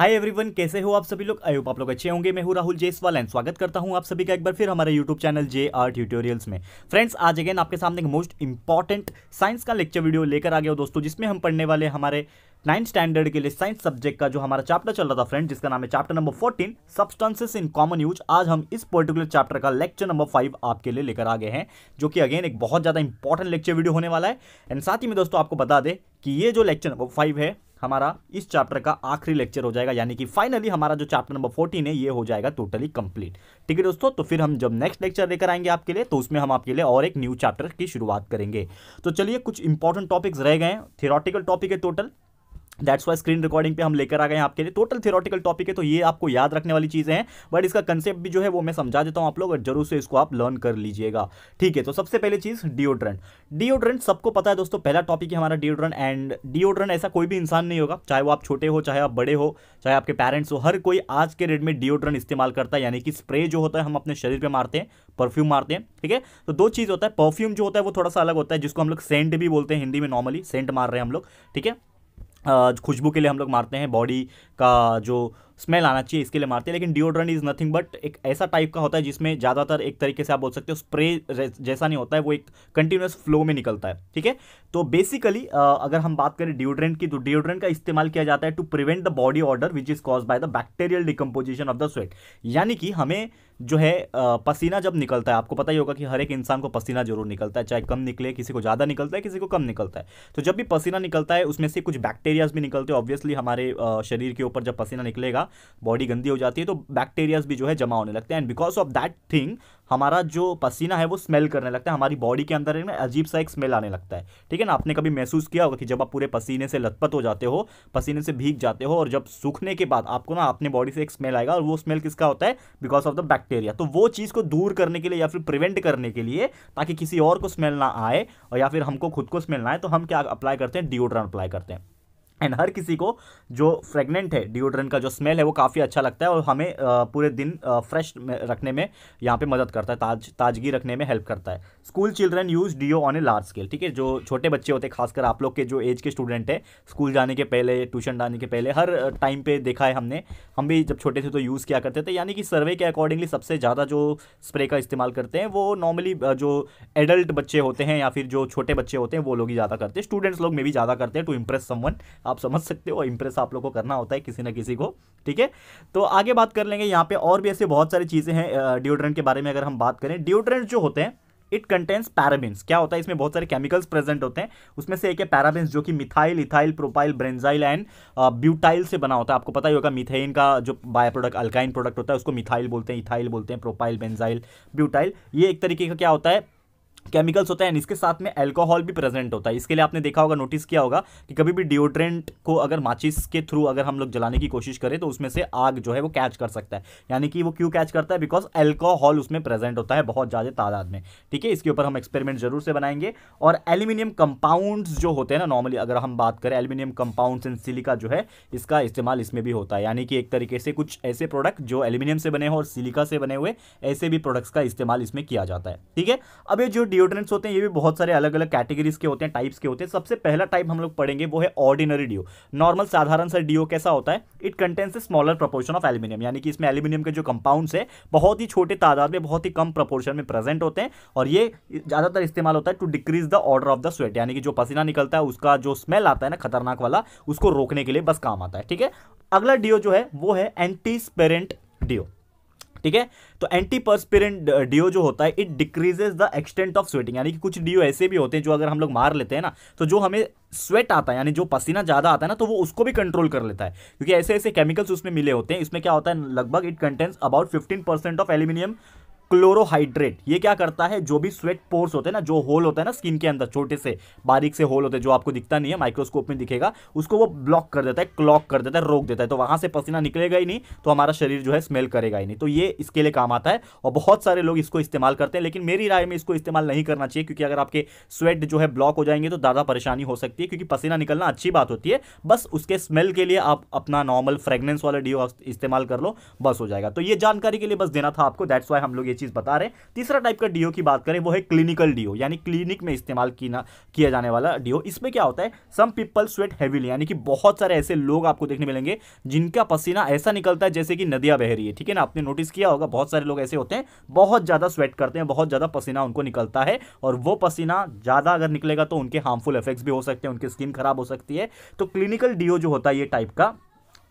hi everyone कैसे हो आप सभी लोग आयोप आप लोग अच्छे होंगे मैं हूं राहुल जयसवाल एंड स्वागत करता हूं आप सभी का एक बार फिर हमारे YouTube channel J R tutorials में फ्रेंड्स आज अगेन आपके सामने एक मोस्ट इंपॉर्टेंट साइंस का लेक्चर वीडियो लेकर आ गया हो दोस्तों जिसमें हम पढ़ने वाले हमारे नाइन्थ स्टैंडर्ड के लिए साइंस सब्जेक्ट का जो हमारा चैप्टर चल रहा था फ्रेंड जिसका नाम है chapter number fourteen substances in common use आज हम इस पर्टिकुलर चैप्टर का लेक्चर नंबर फाइव आपके लिए लेकर आ गए हैं जो कि अगेन एक बहुत ज़्यादा इंपॉर्टेंट लेक्चर वीडियो होने वाला है एंड साथ ही में दोस्तों आपको बता दें कि ये जो लेक्चर नंबर फाइव है हमारा इस चैप्टर का आखिरी लेक्चर हो जाएगा यानी कि फाइनली हमारा जो चैप्टर नंबर फोर्टीन है ये हो जाएगा टोटली कंप्लीट ठीक है दोस्तों तो फिर हम जब नेक्स्ट लेक्चर लेकर आएंगे आपके लिए तो उसमें हम आपके लिए और एक न्यू चैप्टर की शुरुआत करेंगे तो चलिए कुछ इंपॉर्टेंट टॉपिक्स रह गए हैं थियोरटिकल टॉपिक है total that's why screen recording पे हम लेकर आ गए हैं आपके लिए टोटल थियोरटिकल टॉपिक है तो ये आपको याद रखने वाली चीज़ें हैं बट इसका कंसेप्ट भी जो है वो मैं समझा देता हूँ आप लोग और जरूर से इसको आप लर्न कर लीजिएगा ठीक है तो सबसे पहले चीज़ डिओड्रेंट डिओड्रेंट सबको पता है दोस्तों पहला टॉपिक है हमारा डिओड्रेंट एंड डिओड्रेंट ऐसा कोई भी इंसान नहीं होगा चाहे वो आप छोटे हो चाहे आप बड़े हो चाहे आपके पेरेंट्स हो हर कोई आज के डेट में डिओड्रेंट इस्तेमाल करता है यानी कि स्प्रे जो होता है हम अपने शरीर पर मारते हैं परफ्यूम मारते हैं ठीक है तो दो चीज़ होता है परफ्यूम जो होता है वो थोड़ा सा अलग होता है जिसको हम लोग सेंट भी बोलते हैं हिंदी में नॉर्मली सेंट मार रहे हैं हम लोग ठीक है खुशबू के लिए हम लोग मारते हैं बॉडी का जो स्मेल आना चाहिए इसके लिए मारते हैं लेकिन डिओड्रेंट इज़ नथिंग बट एक ऐसा टाइप का होता है जिसमें ज़्यादातर एक तरीके से आप बोल सकते हो स्प्रे जैसा नहीं होता है वो एक कंटिन्यूस फ्लो में निकलता है ठीक है तो बेसिकली अगर हम बात करें डिओड्रेंट की तो डिओड्रेंट का इस्तेमाल किया जाता है to prevent the body order which is cause by the bacterial decomposition of the sweat यानी कि हमें जो है पसीना जब निकलता है आपको पता ही होगा कि हर एक इंसान को पसीना जरूर निकलता है चाहे कम निकले किसी को ज़्यादा निकलता है किसी को कम निकलता है तो जब भी पसीना निकलता है उसमें से कुछ बैक्टीरियाज भी निकलते हैं ऑब्वियसली हमारे शरीर के ऊपर जब पसीना निकलेगा बॉडी गंदी हो जाती है तो बैक्टीरियाज भी जो है जमा होने लगते हैं and because of that thing हमारा जो पसीना है वो स्मेल करने लगता है हमारी बॉडी के अंदर अजीब सा एक स्मेल आने लगता है ठीक है ना आपने कभी महसूस किया होगा कि जब आप पूरे पसीने से लथपथ हो जाते हो पसीने से भीग जाते हो और जब सूखने के बाद आपको ना अपने बॉडी से एक स्मेल आएगा और वो स्मेल किसका होता है बिकॉज ऑफ द बैक्टीरिया तो वो चीज़ को दूर करने के लिए या फिर प्रिवेंट करने के लिए ताकि किसी और को स्मेल ना आए और या फिर हमको खुद को स्मेल ना आए तो हम क्या अप्लाई करते हैं डिओड्रेंट अप्लाई करते हैं एंड हर किसी को जो फ्रेगनेंट है डिओड्रेंट का जो स्मेल है वो काफ़ी अच्छा लगता है और हमें पूरे दिन फ्रेश रखने में यहाँ पे मदद करता है ताज ताजगी रखने में हेल्प करता है school children use deo on a large scale ठीक है जो छोटे बच्चे होते हैं खासकर आप लोग के जो एज के स्टूडेंट हैं स्कूल जाने के पहले ट्यूशन जाने के पहले हर टाइम पर देखा है हमने हम भी जब छोटे थे तो यूज़ किया करते थे यानी कि सर्वे के अकॉर्डिंगली सबसे ज़्यादा जो स्प्रे का इस्तेमाल करते हैं वो नॉर्मली जो एडल्ट बच्चे होते हैं या फिर जो छोटे बच्चे होते हैं वो लोग ही ज़्यादा करते हैं स्टूडेंट्स लोग में भी ज़्यादा करते हैं टू इम्प्रेस समवन आप समझ सकते हो इंप्रेस आप लोग को करना होता है किसी ना किसी को ठीक है तो आगे बात कर लेंगे यहाँ पे और भी ऐसे बहुत सारी चीज़ें हैं डिओड्रेंट के बारे में अगर हम बात करें डिओड्रेंट जो होते हैं इट कंटेन्स पैराबिन्स क्या होता है इसमें बहुत सारे केमिकल्स प्रेजेंट होते हैं उसमें से एक है पैराबिन्स जो कि methyl ethyl propyl benzyl and butyl से बना होता है आपको पता ही होगा मिथेन का जो बाय प्रोडक्ट अल्काइन प्रोडक्ट होता है उसको मिथाइल बोलते हैं इथाइल बोलते हैं प्रोपाइल बेंजाइल ब्यूटाइल ये एक तरीके का क्या होता है केमिकल्स होते हैं इसके साथ में अल्कोहल भी प्रेजेंट होता है इसके लिए आपने देखा होगा नोटिस किया होगा कि कभी भी डिओड्रेंट को अगर माचिस के थ्रू अगर हम लोग जलाने की कोशिश करें तो उसमें से आग जो है वो कैच कर सकता है यानी कि वो क्यों कैच करता है बिकॉज एल्कोहल उसमें प्रेजेंट होता है बहुत ज़्यादा तादाद में ठीक है इसके ऊपर हम एक्सपेरिमेंट जरूर से बनाएंगे और एल्यूमिनियम कंपाउंड्स जो होते हैं ना नॉर्मली अगर हम बात करें एल्यूमिनियम कंपाउंड्स एंड सिलिका जो है इसका इस्तेमाल इसमें भी होता है यानी कि एक तरीके से कुछ ऐसे प्रोडक्ट जो एल्यूमिनियम से बने हो और सिलिका से बने हुए ऐसे भी प्रोडक्ट्स का इस्तेमाल इसमें किया जाता है ठीक है अब ये जो डिओड्रेंट्स होते हैं ये भी बहुत सारे अलग अलग कैटेगरीज के होते हैं टाइप्स के होते हैं सबसे पहला टाइप हम लोग पढ़ेंगे वो है ऑर्डिनरी डिओ नॉर्मल साधारण सा डिओ कैसा होता है it contains a smaller proportion of aluminium यानी कि इसमें एल्यूमिनियम के जो कंपाउंड्स है बहुत ही छोटे तादाद में बहुत ही कम प्रपोर्शन में प्रेजेंट होते हैं और ये ज़्यादातर इस्तेमाल होता है to decrease the order of the sweat यानी कि जो पसीना निकलता है उसका जो स्मेल आता है ना खतरनाक वाला उसको रोकने के लिए बस काम आता है ठीक है अगला डिओ जो है वो है एंटीस्पेरेंट डिओ ठीक है तो एंटी परस्पिरेंट डीओ जो होता है it decreases the extent of sweating यानी कि कुछ डीओ ऐसे भी होते हैं जो अगर हम लोग मार लेते हैं ना तो जो हमें स्वेट आता है यानी जो पसीना ज़्यादा आता है ना तो वो उसको भी कंट्रोल कर लेता है क्योंकि ऐसे ऐसे केमिकल्स उसमें मिले होते हैं इसमें क्या होता है लगभग it contents about fifteen percent of aluminium chlorohydrate ये क्या करता है जो भी स्वेट पोर्स होते हैं ना जो होल होता है ना स्किन के अंदर छोटे से बारीक से होल होते हैं जो आपको दिखता नहीं है माइक्रोस्कोप में दिखेगा उसको वो ब्लॉक कर देता है क्लॉक कर देता है रोक देता है तो वहां से पसीना निकलेगा ही नहीं तो हमारा शरीर जो है स्मेल करेगा ही नहीं तो ये इसके लिए काम आता है और बहुत सारे लोग इसको इस्तेमाल करते हैं लेकिन मेरी राय में इसको इस्तेमाल नहीं करना चाहिए क्योंकि अगर आपके स्वेट जो है ब्लॉक हो जाएंगे तो ज़्यादा परेशानी हो सकती है क्योंकि पसीना निकलना अच्छी बात होती है बस उसके स्मेल के लिए आप अपना नॉर्मल फ्रेगनेंस वाला डी इस्तेमाल कर लो बस हो जाएगा तो ये जानकारी के लिए बस देना था आपको दैट्स वाई हम लोग ये चीज़ बता रहे हैं तीसरा टाइप का डीओ की बात करें वो है क्लिनिकल डीओ यानी क्लिनिक में इस्तेमाल किया जाने वाला डीओ इसमें क्या होता है सम पीपल स्वेट हैवीली यानी कि बहुत सारे ऐसे लोग आपको देखने मिलेंगे जिनका पसीना ऐसा निकलता है जैसे कि नदियाँ बह रही है ठीक है ना आपने नोटिस किया होगा बहुत सारे लोग ऐसे होते हैं बहुत ज़्यादा स्वेट करते हैं बहुत ज़्यादा पसीना उनको निकलता है और वो पसीना ज़्यादा अगर निकलेगा तो उनके हार्मफुल इफेक्ट्स भी हो सकते हैं उनकी स्किन खराब हो सकती है तो क्लिनिकल डीओ जो होता है ये टाइप का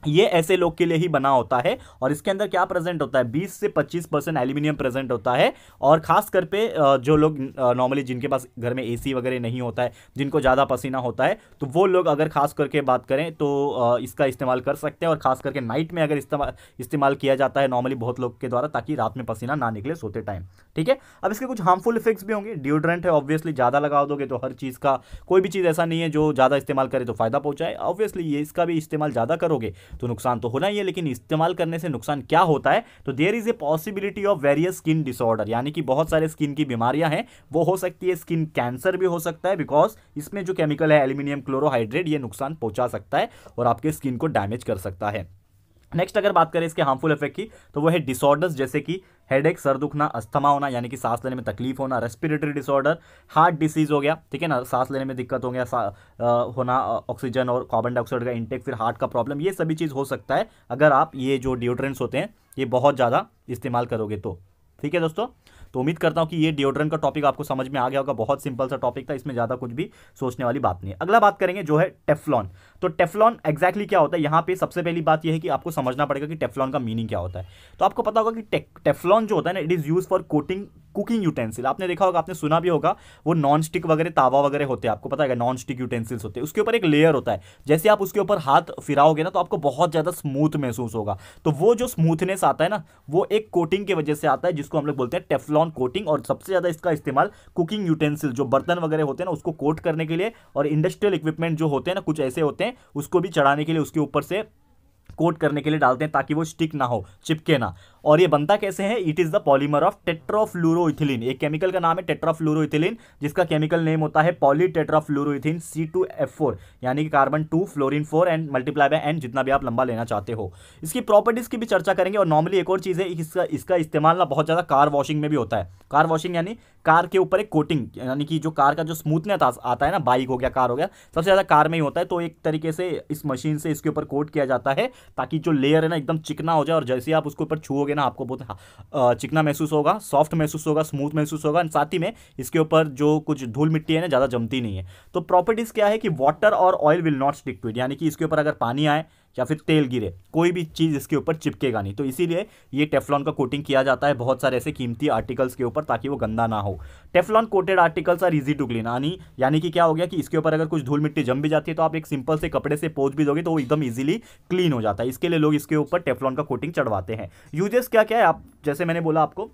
ये ऐसे लोग के लिए ही बना होता है और इसके अंदर क्या प्रेजेंट होता है 20 से 25 परसेंट एल्यूमिनियम प्रेजेंट होता है और खास कर पे जो लोग नॉर्मली जिनके पास घर में एसी वगैरह नहीं होता है जिनको ज़्यादा पसीना होता है तो वो लोग अगर खास करके बात करें तो इसका इस्तेमाल कर सकते हैं और खास करके नाइट में अगर इस्तेमाल इस्तेमाल किया जाता है नॉर्मली बहुत लोग के द्वारा ताकि रात में पसीना ना निकले सोते टाइम ठीक है अब इसके कुछ हार्मफुल इफेक्ट्स भी होंगे डिओड्रेंट है ऑब्वियसली ज़्यादा लगा दोगे तो हर चीज़ का कोई भी चीज़ ऐसा नहीं है जो ज़्यादा इस्तेमाल करे तो फ़ायदा पहुँचाए ऑब्वियसली ये इसका भी इस्तेमाल ज़्यादा करोगे तो नुकसान तो होना ही है लेकिन इस्तेमाल करने से नुकसान क्या होता है तो there is a possibility of various skin disorder यानी कि बहुत सारे स्किन की बीमारियां हैं वो हो सकती है स्किन कैंसर भी हो सकता है बिकॉज इसमें जो केमिकल है एल्यूमिनियम क्लोरोहाइड्रेट ये नुकसान पहुंचा सकता है और आपके स्किन को डैमेज कर सकता है नेक्स्ट अगर बात करें इसके हार्मफुल इफेक्ट की तो वो है डिसऑर्डर्स जैसे कि हेडेक सर दुखना अस्थमा होना यानी कि सांस लेने में तकलीफ होना रेस्पिरेटरी डिसऑर्डर हार्ट डिसीज हो गया ठीक है ना सांस लेने में दिक्कत हो गया आ, होना ऑक्सीजन और कार्बन डाइऑक्साइड का इंटेक फिर हार्ट का प्रॉब्लम ये सभी चीज़ हो सकता है अगर आप ये जो डिओड्रेंट्स होते हैं ये बहुत ज़्यादा इस्तेमाल करोगे तो ठीक है दोस्तों तो उम्मीद करता हूँ कि ये डिओड्रेंट का टॉपिक आपको समझ में आ गया होगा बहुत सिंपल सा टॉपिक था इसमें ज़्यादा कुछ भी सोचने वाली बात नहीं है अगला बात करेंगे जो है टेफ्लॉन तो टेफ्लॉन एक्जैक्टली क्या होता है यहाँ पे सबसे पहली बात यह है कि आपको समझना पड़ेगा कि टेफ्लॉन का मीनिंग क्या होता है तो आपको पता होगा कि टेफ्लॉन जो होता है ना it is use for coating cooking utensil आपने देखा होगा आपने सुना भी होगा वो नॉन स्टिक वगैरह तावा वगैरह होते हैं आपको पता है नॉन स्टिक यूटेंसिल्स होते हैं उसके ऊपर एक लेयर होता है जैसे आप उसके ऊपर हाथ फिराओगे ना तो आपको बहुत ज़्यादा स्मूथ महसूस होगा तो वो जो स्मूथनेस आता है ना वो एक कोटिंग की वजह से आता है जिसको हम लोग बोलते हैं टेफलॉन कोटिंग और सबसे ज़्यादा इसका इस्तेमाल कुकिंग यूटेंसिल जो बर्तन वगैरह होते हैं ना उसको कोट करने के लिए और इंडस्ट्रियल इक्विपमेंट जो होते हैं ना कुछ ऐसे होते हैं उसको भी चढ़ाने के लिए उसके ऊपर से कोट करने के लिए डालते हैं ताकि वो स्टिक ना हो चिपके ना और ये बनता कैसे है it is the polymer of tetrafluoroethylene एक केमिकल का नाम है टेट्राफ्लोरोथिलीन जिसका केमिकल नेम होता है polytetrafluoroethylene C two F four यानी कि carbon two fluorine four and multiply by n जितना भी आप लंबा लेना चाहते हो इसकी प्रॉपर्टीज़ की भी चर्चा करेंगे और नॉर्मली एक और चीज़ है इसका इसका इस्तेमाल ना बहुत ज़्यादा कार वॉशिंग में भी होता है कार वॉशिंग यानी कार के ऊपर एक कोटिंग यानी कि जो कार का जो स्मूथनेस आता है ना बाइक हो गया कार हो गया सबसे ज़्यादा कार में ही होता है तो एक तरीके से इस मशीन से इसके ऊपर कोट किया जाता है ताकि जो लेयर है ना एकदम चिकना हो जाए और जैसे आप उसके ऊपर छूओगे ना आपको बहुत चिकना महसूस होगा सॉफ्ट महसूस होगा स्मूथ महसूस होगा एंड साथ ही में इसके ऊपर जो कुछ धूल मिट्टी है ना ज़्यादा जमती नहीं है तो प्रॉपर्टीज़ क्या है कि वाटर और oil will not stick to it यानी कि इसके ऊपर अगर पानी आए या फिर तेल गिरे कोई भी चीज़ इसके ऊपर चिपकेगा नहीं तो इसीलिए ये टेफ्लॉन का कोटिंग किया जाता है बहुत सारे ऐसे कीमती आर्टिकल्स के ऊपर ताकि वो गंदा ना हो Teflon coated articles are easy to clean यानी यानी कि क्या हो गया कि इसके ऊपर अगर कुछ धूल मिट्टी जम भी जाती है तो आप एक सिंपल से कपड़े से पोच भी दोगे तो वो एकदम ईजिली क्लीन हो जाता है इसके लिए लोग इसके ऊपर टेफ्लॉन का कोटिंग चढ़वाते हैं यूजेस क्या क्या है आप जैसे मैंने बोला आपको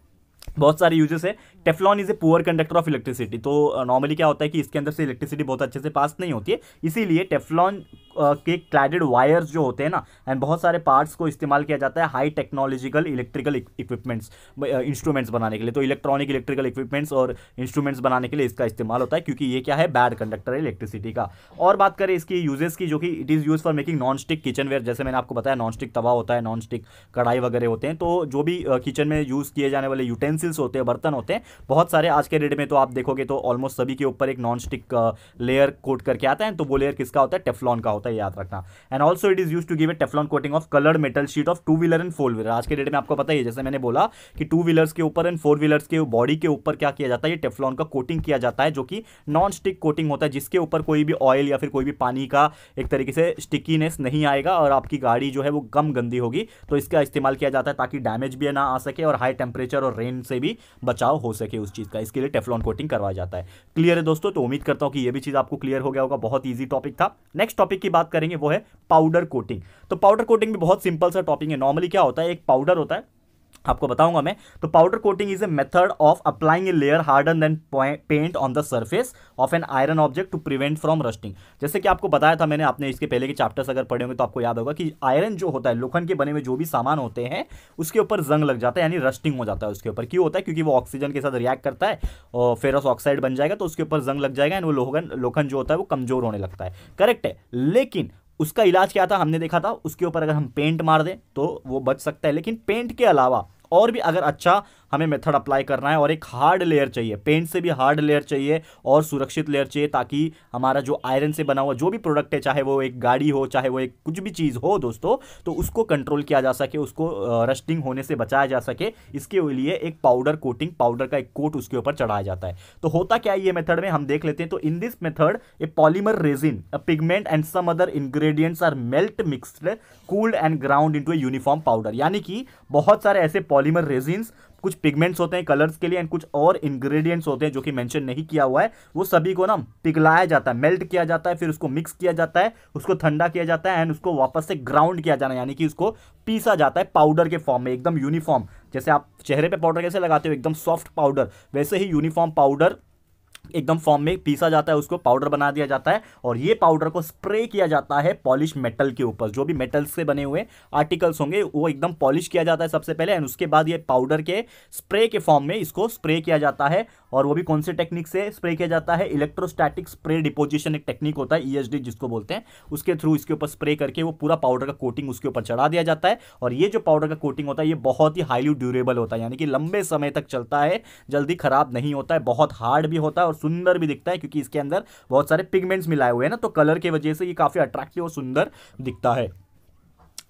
बहुत सारे यूजेस है Teflon is a poor conductor of electricity तो नॉर्मली uh, क्या होता है कि इसके अंदर से इलेक्ट्रिसिटी बहुत अच्छे से पास नहीं होती है इसीलिए टेफलॉन uh, के क्लैडेड वायर्स जो होते हैं ना एंड बहुत सारे पार्ट्स को इस्तेमाल किया जाता है high technological electrical equipments instruments बनाने के लिए तो इलेक्ट्रॉनिक इलेक्ट्रिकल इक्विपमेंट्स और इंस्ट्रूमेंट्स बनाने के लिए इसका इस्तेमाल होता है क्योंकि ये क्या है बैड कंडक्टर है इलेक्ट्रिसिटी का और बात करें इसकी यूजेस की जो कि it is use for making non stick kitchenware जैसे मैंने आपको बताया नॉन स्टिक तवा होता है नॉन स्टिक कढ़ाई वगैरह होते हैं तो जो भी किचन uh, में यूज़ किए जाने वाले यूटेंसिल यूटेंसिल्स होते हैं बर्तन होते हैं बहुत सारे आज के डेट में तो आप देखोगे तो ऑलमोस्ट सभी के ऊपर एक नॉन स्टिक लेयर कोट करके आता है तो वो लेयर किसका होता है टेफलॉन का होता है याद रखना and also it is use to give a Teflon coating of colour metal sheet of two wheeler and four wheeler आज के डेट में आपको पता ही है जैसे मैंने बोला कि टू व्हीलर्स के ऊपर एंड फोर व्हीलर्स के बॉडी के ऊपर क्या किया जाता है ये टेफलॉन का कोटिंग किया जाता है जो कि नॉन स्टिक कोटिंग होता है जिसके ऊपर कोई भी ऑयल या फिर कोई भी पानी का एक तरीके से स्टिकीनेस नहीं आएगा और आपकी गाड़ी जो है वो कम गंदी होगी तो इसका इस्तेमाल किया जाता है ताकि डैमेज भी ना आ सके और हाई टेम्परेचर और रेन से से भी बचाव हो सके उस चीज़ का इसके लिए टेफलॉन कोटिंग करवाया जाता है क्लियर है दोस्तों तो उम्मीद करता हूँ कि ये भी चीज़ आपको क्लियर हो गया होगा बहुत ईजी टॉपिक था नेक्स्ट टॉपिक की बात करेंगे वो है पाउडर कोटिंग तो पाउडर कोटिंग भी बहुत सिंपल सा टॉपिक है नॉर्मली क्या होता है एक पाउडर होता है आपको बताऊंगा मैं तो powder coating is a method of applying a layer harden then paint on the surface of an iron object to prevent from rusting जैसे कि आपको बताया था मैंने आपने इसके पहले के चैप्टर्स अगर पढ़े होंगे तो आपको याद होगा कि आयरन जो होता है लोखंड के बने हुए जो भी सामान होते हैं उसके ऊपर जंग लग जाता है यानी रस्टिंग हो जाता है उसके ऊपर क्यों होता है क्योंकि वो ऑक्सीजन के साथ रिएक्ट करता है और फेरस ऑक्साइड बन जाएगा तो उसके ऊपर जंग लग जाएगा एंड वो लोखंड जो होता है वो कमजोर होने लगता है करेक्ट है लेकिन उसका इलाज क्या था हमने देखा था उसके ऊपर अगर हम पेंट मार दें तो वो बच सकता है लेकिन पेंट के अलावा और भी अगर अच्छा हमें मेथड अप्लाई करना है और एक हार्ड लेयर चाहिए पेंट से भी हार्ड लेयर चाहिए और सुरक्षित लेयर चाहिए ताकि हमारा जो आयरन से बना हुआ जो भी प्रोडक्ट है चाहे वो एक गाड़ी हो चाहे वो एक कुछ भी चीज़ हो दोस्तों तो उसको कंट्रोल किया जा सके उसको रस्टिंग होने से बचाया जा सके इसके लिए एक पाउडर कोटिंग पाउडर का एक कोट उसके ऊपर चढ़ाया जाता है तो होता क्या है ये मेथड में हम देख लेते हैं तो in this method a polymer resin a pigment and some other ingredients are melt mixed cooled and ground into a uniform powder यानी कि बहुत सारे ऐसे पॉलीमर रेजिन कुछ पिगमेंट्स होते हैं कलर्स के लिए एंड कुछ और इंग्रेडिएंट्स होते हैं जो कि मेंशन नहीं किया हुआ है वो सभी को ना पिघलाया जाता है मेल्ट किया जाता है फिर उसको मिक्स किया जाता है उसको ठंडा किया जाता है एंड उसको वापस से ग्राउंड किया जाना यानी कि उसको पीसा जाता है पाउडर के फॉर्म में एकदम यूनिफॉर्म जैसे आप चेहरे पर पाउडर कैसे लगाते हो एकदम सॉफ्ट पाउडर वैसे ही यूनिफॉर्म पाउडर एकदम फॉर्म में पीसा जाता है उसको पाउडर बना दिया जाता है और ये पाउडर को स्प्रे किया जाता है पॉलिश मेटल के ऊपर जो भी मेटल से बने हुए आर्टिकल्स होंगे वो एकदम पॉलिश किया जाता है सबसे पहले एंड उसके बाद ये पाउडर के स्प्रे के फॉर्म में इसको स्प्रे किया जाता है और वो भी कौन से टेक्निक से स्प्रे किया जाता है इलेक्ट्रोस्टैटिक स्प्रे डिपोजिशन एक टेक्निक होता है ई e जिसको बोलते हैं उसके थ्रू इसके ऊपर स्प्रे करके वो पूरा पाउडर का कोटिंग उसके ऊपर चढ़ा दिया जाता है और ये जो पाउडर का कोटिंग होता है ये बहुत ही हाईली ड्यूरेबल होता है यानी कि लंबे समय तक चलता है जल्दी खराब नहीं होता है बहुत हार्ड भी होता है और सुंदर भी दिखता है क्योंकि इसके अंदर बहुत सारे पिगमेंट्स मिलाए हुए हैं ना तो कलर की वजह से ये काफ़ी अट्रैक्टिव और सुंदर दिखता है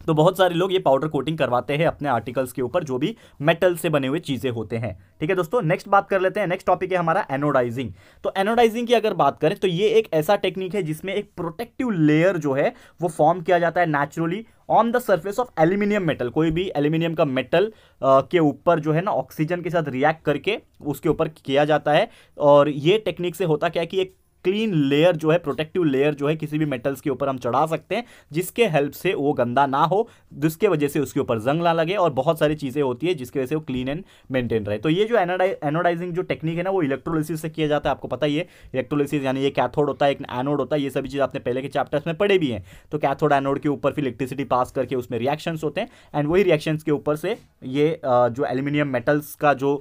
तो बहुत सारे लोग ये पाउडर कोटिंग करवाते हैं अपने आर्टिकल्स के ऊपर जो भी मेटल से बने हुए चीज़ें होते हैं ठीक है दोस्तों नेक्स्ट बात कर लेते हैं नेक्स्ट टॉपिक है हमारा एनोडाइजिंग तो एनोडाइजिंग की अगर बात करें तो ये एक ऐसा टेक्निक है जिसमें एक प्रोटेक्टिव लेयर जो है वो फॉर्म किया जाता है naturally on the surface of aluminium metal कोई भी एल्यूमिनियम का मेटल के ऊपर जो है ना ऑक्सीजन के साथ रिएक्ट करके उसके ऊपर किया जाता है और ये टेक्निक से होता क्या है कि एक क्लीन लेयर जो है प्रोटेक्टिव लेयर जो है किसी भी मेटल्स के ऊपर हम चढ़ा सकते हैं जिसके हेल्प से वो गंदा ना हो जिसके वजह से उसके ऊपर जंग ना लगे और बहुत सारी चीज़ें होती है जिसकी वजह से वो क्लीन एंड मेंटेन रहे तो ये जो एनोडाइजिंग जो टेक्निक है ना वो इलेक्ट्रोलिसिस से किया जाता है आपको पता ही है इलेक्ट्रोलिसिस यानी ये कैथोड होता है एक एनोड होता है ये सभी चीज़ आपने पहले के चैप्टर्स में पढ़े भी हैं तो कैथोड एनोड के ऊपर फिर इलेक्ट्रिसिटी पास करके उसमें रिएक्शंस होते हैं एंड वही रिएक्शंस के ऊपर से ये जो एल्यूमिनियम मेटल्स का जो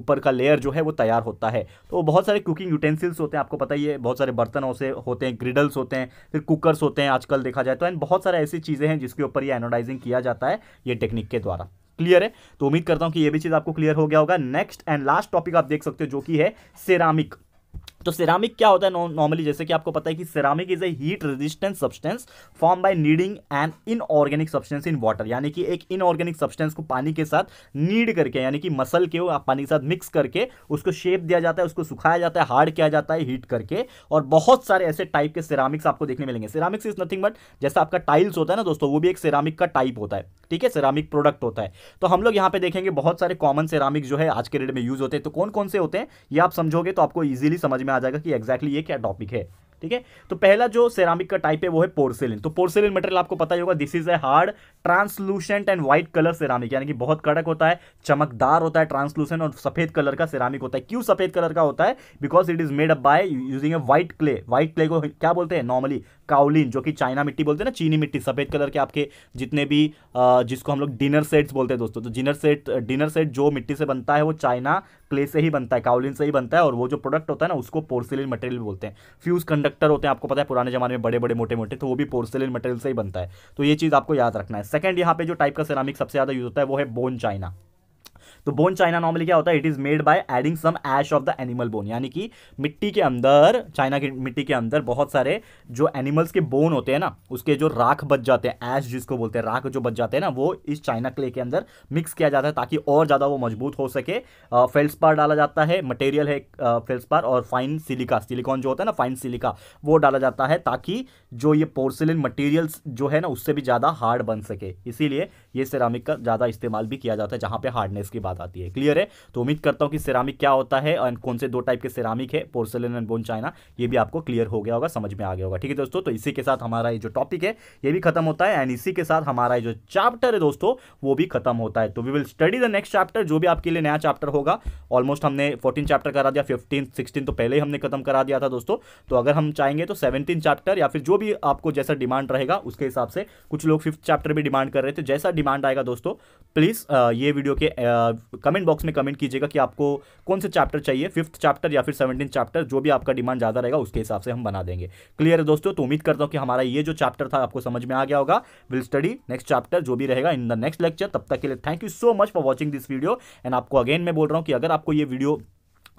ऊपर का लेयर जो है वो तैयार होता है तो बहुत सारे कुकिंग यूटेंसिल्स होते हैं आपको पता ही बहुत सारे बर्तन से होते हैं ग्रिडल्स होते हैं फिर कुकर्स होते हैं आजकल देखा जाए तो एंड बहुत सारे ऐसी चीज़ें हैं जिसके ऊपर ये एनोडाइजिंग किया जाता है ये टेक्निक के द्वारा क्लियर है तो उम्मीद करता हूँ कि ये भी चीज़ आपको क्लियर हो गया होगा नेक्स्ट एंड लास्ट टॉपिक आप देख सकते हो जो कि है सेरामिक तो सिरामिक क्या होता है नॉर्मली जैसे कि आपको पता है कि ceramic is a heat resistant substance form by kneading an inorganic substance in water यानी कि एक इनऑर्गेनिक सब्सटेंस को पानी के साथ नीड करके यानी कि मसल के आप पानी के साथ मिक्स करके उसको शेप दिया जाता है उसको सुखाया जाता है हार्ड किया जाता है हीट करके और बहुत सारे ऐसे टाइप के सिरामिक्स आपको देखने मिलेंगे सिरामिक्स इज नथिंग बट जैसा आपका टाइल्स होता है ना दोस्तों वो भी एक सिरामिक का टाइप होता है ठीक है सिरामिक प्रोडक्ट होता है तो हम लोग यहाँ पे देखेंगे बहुत सारे कॉमन सिरामिक जो है आज के डेट में यूज होते हैं तो कौन कौन से होते हैं ये आप समझोगे तो आपको ईजिली समझ में में आ जाएगा कि एग्जैक्टली ये क्या टॉपिक है ठीक है तो पहला जो सेरामिक का टाइप है वो है पोर्सेलिन तो पोर्सेलिन मटेरियल आपको पता ही होगा this is a hard translucent and white colour ceramic यानी कि बहुत कड़क होता है चमकदार होता है ट्रांसलूसेंट और सफेद कलर का सेरामिक होता है क्यों सफेद कलर का होता है because it is made up by using a white clay white clay को क्या बोलते हैं नॉर्मली काउलिन जो कि चाइना मिट्टी बोलते हैं ना चीनी मिट्टी सफ़ेद कलर के आपके जितने भी जिसको हम लोग डिनर सेट्स बोलते हैं दोस्तों तो डिनर सेट डिनर सेट जो मिट्टी से बनता है वो चाइना क्ले से ही बनता है काउलिन से ही बनता है और वो जो प्रोडक्ट होता है ना उसको पोर्सिलिन मटेरियल बोलते हैं फ्यूज़ कंडक्टर होते हैं आपको पता है पुराने जमाने में बड़े बड़े मोटे मोटे तो वो भी पोर्सिलिन मटेरियल से ही बनता है तो ये चीज़ आपको याद रखना है सेकंड यहाँ पे जो टाइप का सेरामिक सबसे ज़्यादा यूज़ होता है वो है बोन चाइना तो बोन चाइना नॉर्मली क्या होता है it is made by adding some ash of the animal bone यानी कि मिट्टी के अंदर चाइना की मिट्टी के अंदर बहुत सारे जो एनिमल्स के बोन होते हैं ना उसके जो राख बच जाते हैं ऐश जिसको बोलते हैं राख जो बच जाते हैं ना वो इस चाइना क्ले के अंदर मिक्स किया जाता है ताकि और ज़्यादा वो मजबूत हो सके फेल्सपार डाला जाता है मटेरियल है फेल्सपार और फाइन सिलिका सिलिकॉन जो होता है ना फाइन सिलिका वो डाला जाता है ताकि जो ये पोर्सिलिन मटेरियल्स जो है ना उससे भी ज़्यादा हार्ड बन सके इसीलिए ये सिरामिक का ज़्यादा इस्तेमाल भी किया जाता है जहाँ पर हार्डनेस की बात बात आती है क्लियर है तो उम्मीद करता हूँ कि सिरामिक क्या होता है एंड कौन से दो टाइप के सिरामिक है पोर्सलिन एंड बोन चाइना ये भी आपको क्लियर हो गया होगा समझ में आ गया होगा ठीक है दोस्तों तो इसी के साथ हमारा ये जो टॉपिक है ये भी खत्म होता है एंड इसी के साथ हमारा जो चैप्टर है दोस्तों वो भी खत्म होता है तो we will study the next chapter जो भी आपके लिए नया चैप्टर होगा ऑलमोस्ट हमने फोर्टीन चैप्टर करा दिया फिफ्टीन सिक्सटीन तो पहले ही हमने खत्म करा दिया था दोस्तों तो अगर हम चाहेंगे तो सेवनटीन चैप्टर या फिर जो भी आपको जैसा डिमांड रहेगा उसके हिसाब से कुछ लोग फिफ्थ चैप्टर भी डिमांड कर रहे थे जैसा डिमांड आएगा दोस्तों प्लीज़ ये वीडियो के कमेंट बॉक्स में कमेंट कीजिएगा कि आपको कौन से चैप्टर चाहिए फिफ्थ चैप्टर या फिर सेवनटीन चैप्टर जो भी आपका डिमांड ज़्यादा रहेगा उसके हिसाब से हम बना देंगे क्लियर है दोस्तों तो उम्मीद करता हूँ कि हमारा ये जो चैप्टर था आपको समझ में आ गया होगा विल स्टडी नेक्स्ट चैप्टर जो भी रहेगा इन द नेक्स्ट लेक्चर तब तक के लिए thank you so much for watching this video and आपको अगेन मैं बोल रहा हूँ कि अगर आपको ये वीडियो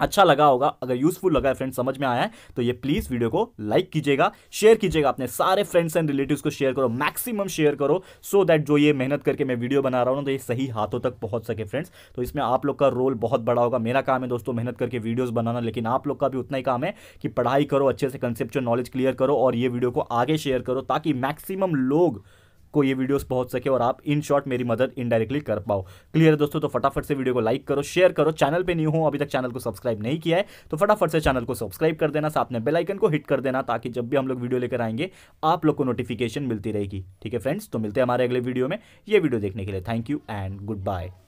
अच्छा लगा होगा अगर यूजफुल लगा है फ्रेंड समझ में आया है तो ये प्लीज़ वीडियो को लाइक कीजिएगा शेयर कीजिएगा अपने सारे फ्रेंड्स एंड रिलेटिव्स को शेयर करो मैक्सिमम शेयर करो सो so दैट जो ये मेहनत करके मैं वीडियो बना रहा हूँ तो ये सही हाथों तक पहुँच सके फ्रेंड्स तो इसमें आप लोग का रोल बहुत बड़ा होगा मेरा काम है दोस्तों मेहनत करके वीडियोज़ बनाना लेकिन आप लोग का भी उतना ही काम है कि पढ़ाई करो अच्छे से कंसेप्चुअल नॉलेज क्लियर करो और ये वीडियो को आगे शेयर करो ताकि मैक्सिमम लोग आपको ये वीडियोस पहुंच सके और आप इन शॉर्ट मेरी मदद इनडायरेक्टली कर पाओ क्लियर दोस्तों तो फटाफट से वीडियो को लाइक करो शेयर करो चैनल पे न्यू हो अभी तक चैनल को सब्सक्राइब नहीं किया है तो फटाफट से चैनल को सब्सक्राइब कर देना साथ में बेलाइकन को हिट कर देना ताकि जब भी हम लोग वीडियो लेकर आएंगे आप लोग को नोटिफिकेशन मिलती रहेगी ठीक है फ्रेंड्स तो मिलते हैं हमारे अगले वीडियो में ये वीडियो देखने के लिए thank you and good bye